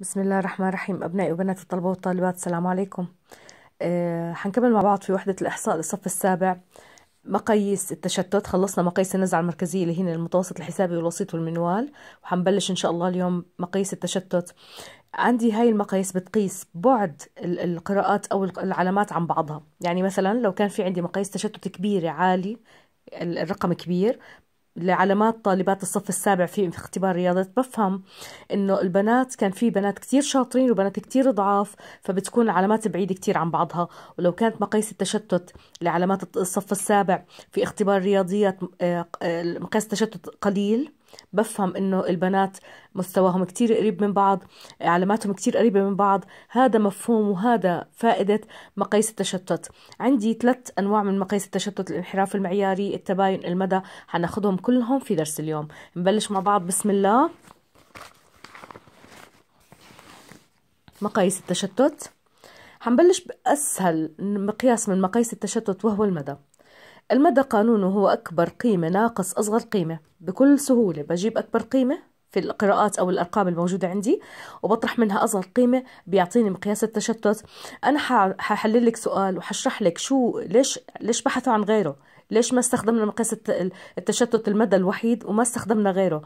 بسم الله الرحمن الرحيم أبنائي وبناتي الطلبة والطالبات السلام عليكم أه حنكمل مع بعض في وحدة الإحصاء للصف السابع مقاييس التشتت خلصنا مقاييس النزعة المركزية اللي هنا المتوسط الحسابي والوسيط والمنوال وحنبلش إن شاء الله اليوم مقاييس التشتت عندي هاي المقاييس بتقيس بعد القراءات أو العلامات عن بعضها يعني مثلا لو كان في عندي مقاييس تشتت كبيرة عالي الرقم كبير لعلامات طالبات الصف السابع في, اختبار رياضة بفهم انه البنات كان في بنات كتير شاطرين وبنات كتير ضعاف فبتكون العلامات بعيدة كتير عن بعضها ولو كانت مقاييس التشتت لعلامات الصف السابع في اختبار رياضيات آه، آه، مقياس التشتت قليل بفهم انه البنات مستواهم كتير قريب من بعض علاماتهم كتير قريبة من بعض هذا مفهوم وهذا فائدة مقاييس التشتت عندي ثلاث أنواع من مقاييس التشتت الانحراف المعياري التباين المدى حناخدهم كلهم في درس اليوم نبلش مع بعض بسم الله مقاييس التشتت حنبلش بأسهل مقياس من مقاييس التشتت وهو المدى المدى قانونه هو أكبر قيمة ناقص أصغر قيمة بكل سهولة بجيب أكبر قيمة في القراءات أو الأرقام الموجودة عندي وبطرح منها أصغر قيمة بيعطيني مقياس التشتت أنا ححلل لك سؤال وحشرح لك شو ليش ليش بحثوا عن غيره ليش ما استخدمنا مقياس التشتت المدى الوحيد وما استخدمنا غيره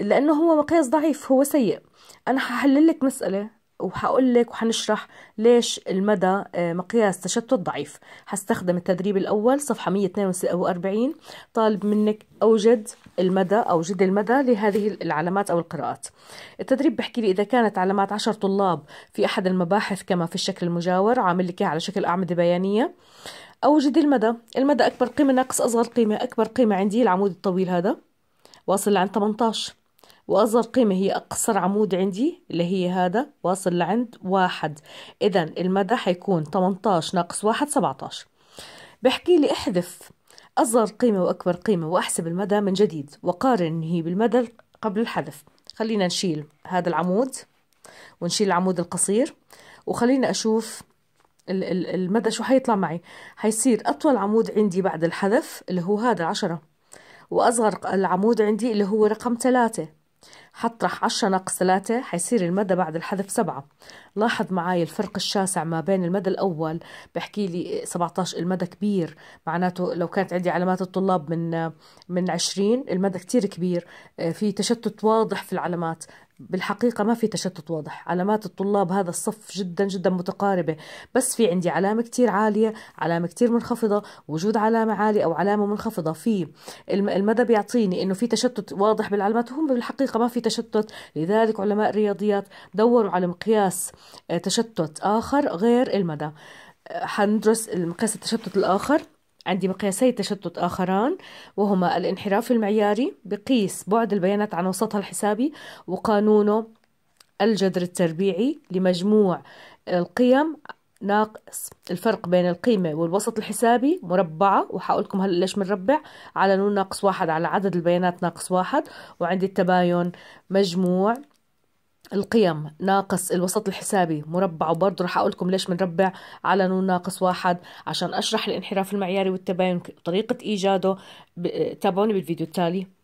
لأنه هو مقياس ضعيف هو سيء أنا ححلل لك مسألة وهقول لك وحنشرح ليش المدى آه، مقياس تشتت ضعيف هستخدم التدريب الأول صفحة 142 طالب منك أوجد المدى أوجد المدى لهذه العلامات أو القراءات التدريب بحكي لي إذا كانت علامات 10 طلاب في أحد المباحث كما في الشكل المجاور عامل لك على شكل أعمدة بيانية أوجد المدى المدى أكبر قيمة ناقص أصغر قيمة أكبر قيمة عندي العمود الطويل هذا واصل لعند 18 وأصغر قيمة هي أقصر عمود عندي اللي هي هذا واصل لعند واحد إذا المدى حيكون 18 ناقص واحد 17 بحكي لي احذف أصغر قيمة وأكبر قيمة وأحسب المدى من جديد وقارن هي بالمدى قبل الحذف خلينا نشيل هذا العمود ونشيل العمود القصير وخلينا أشوف المدى شو حيطلع معي حيصير أطول عمود عندي بعد الحذف اللي هو هذا عشرة وأصغر العمود عندي اللي هو رقم ثلاثة حطرح 10 ناقص 3 حيصير المدى بعد الحذف 7 لاحظ معي الفرق الشاسع ما بين المدى الأول بحكي لي 17 المدى كبير معناته لو كانت عندي علامات الطلاب من من 20 المدى كتير كبير آه، في تشتت واضح في العلامات بالحقيقة ما في تشتت واضح علامات الطلاب هذا الصف جدا جدا متقاربة بس في عندي علامة كتير عالية علامة كتير منخفضة وجود علامة عالية أو علامة منخفضة في المدى بيعطيني أنه في تشتت واضح بالعلامات وهم بالحقيقة ما في تشتت لذلك علماء الرياضيات دوروا على مقياس آه، تشتت آخر غير المدى آه، حندرس مقياس التشتت الآخر عندي مقياسي تشتت آخران وهما الانحراف المعياري بقيس بعد البيانات عن وسطها الحسابي وقانونه الجذر التربيعي لمجموع القيم ناقص الفرق بين القيمة والوسط الحسابي مربعة وحقولكم هلا ليش بنربع على نون ناقص واحد على عدد البيانات ناقص واحد وعندي التباين مجموع القيم ناقص الوسط الحسابي مربع وبرضه رح أقول لكم ليش بنربع على نون ناقص واحد عشان أشرح الانحراف المعياري والتباين طريقة إيجاده تابعوني بالفيديو التالي